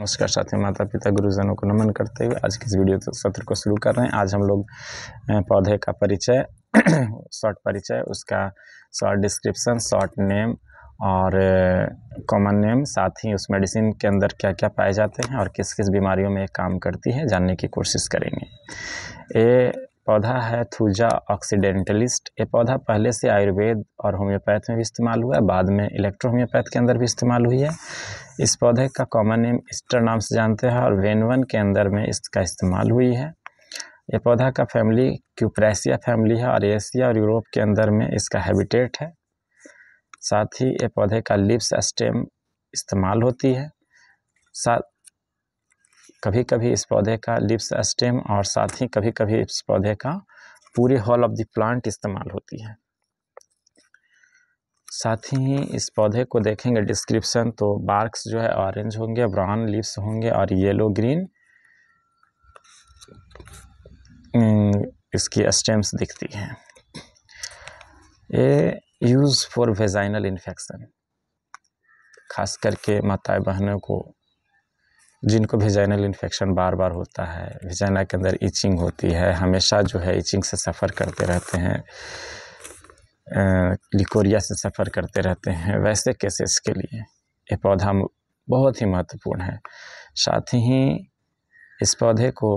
नमस्कार साथियों माता पिता गुरुजनों को नमन करते हुए आज के इस वीडियो तो सत्र को शुरू कर रहे हैं आज हम लोग पौधे का परिचय शॉर्ट परिचय उसका शॉर्ट डिस्क्रिप्शन शॉर्ट नेम और कॉमन नेम साथ ही उस मेडिसिन के अंदर क्या क्या पाए जाते हैं और किस किस बीमारियों में काम करती है जानने की कोशिश करेंगे ये पौधा है थूजा ऑक्सीडेंटलिस्ट ये पौधा पहले से आयुर्वेद और होम्योपैथ में भी इस्तेमाल हुआ है बाद में इलेक्ट्रोहोम्योपैथ के अंदर भी इस्तेमाल हुई है इस पौधे का कॉमन नेम ईस्टर नाम से जानते हैं और वेनवन के अंदर में इसका इस्तेमाल हुई है ये पौधा का फैमिली क्यूप्रेसिया फैमिली है और एशिया और यूरोप के अंदर में इसका हैबिटेट है साथ ही ये पौधे का लिप्स स्टेम इस्तेमाल होती है साथ कभी कभी इस पौधे का लिप्स स्टेम और साथ ही कभी कभी इस पौधे का पूरे हॉल ऑफ द प्लांट इस्तेमाल होती है साथ ही इस पौधे को देखेंगे डिस्क्रिप्शन तो बार्क्स जो है ऑरेंज होंगे ब्राउन लिप्स होंगे और येलो ग्रीन इसकी स्टेम्स दिखती हैं ये यूज़ फॉर वेजाइनल इन्फेक्शन खास करके माताएं बहनों को जिनको विजाइनल इन्फेक्शन बार बार होता है विजाइना के अंदर इचिंग होती है हमेशा जो है इचिंग से सफ़र करते रहते हैं लिकोरिया से सफ़र करते रहते हैं वैसे केसेस के लिए ये पौधा बहुत ही महत्वपूर्ण है साथ ही इस पौधे को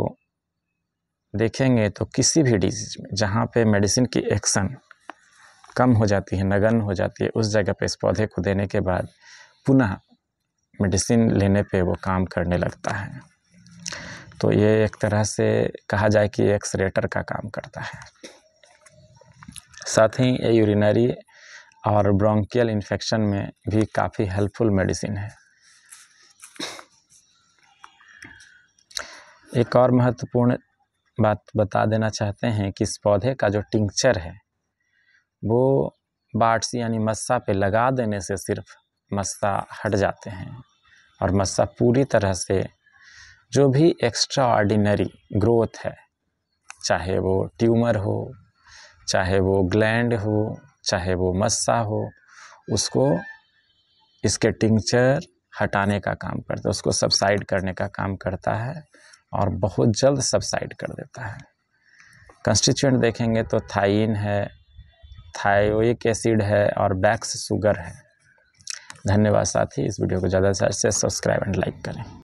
देखेंगे तो किसी भी डिजीज में जहाँ पे मेडिसिन की एक्शन कम हो जाती है नगन हो जाती है उस जगह पे इस पौधे को देने के बाद पुनः मेडिसिन लेने पे वो काम करने लगता है तो ये एक तरह से कहा जाए कि एक्सरेटर का काम करता है साथ ही ये यूरिनरी और ब्रोंकियल इन्फेक्शन में भी काफ़ी हेल्पफुल मेडिसिन है एक और महत्वपूर्ण बात बता देना चाहते हैं कि इस पौधे का जो टिंक्चर है वो बाट्स यानी मस्सा पे लगा देने से सिर्फ मस्सा हट जाते हैं और मस्सा पूरी तरह से जो भी एक्स्ट्रा ऑर्डिनरी ग्रोथ है चाहे वो ट्यूमर हो चाहे वो ग्लैंड हो चाहे वो मस्सा हो उसको इसके टिंचर हटाने का काम करता है उसको सबसाइड करने का काम करता है और बहुत जल्द सबसाइड कर देता है कंस्टिट्यूएंट देखेंगे तो थाइन है थायोइक एसिड है और बैक्स शुगर है धन्यवाद साथी इस वीडियो को ज़्यादा से ज़्यादा सब्सक्राइब एंड लाइक करें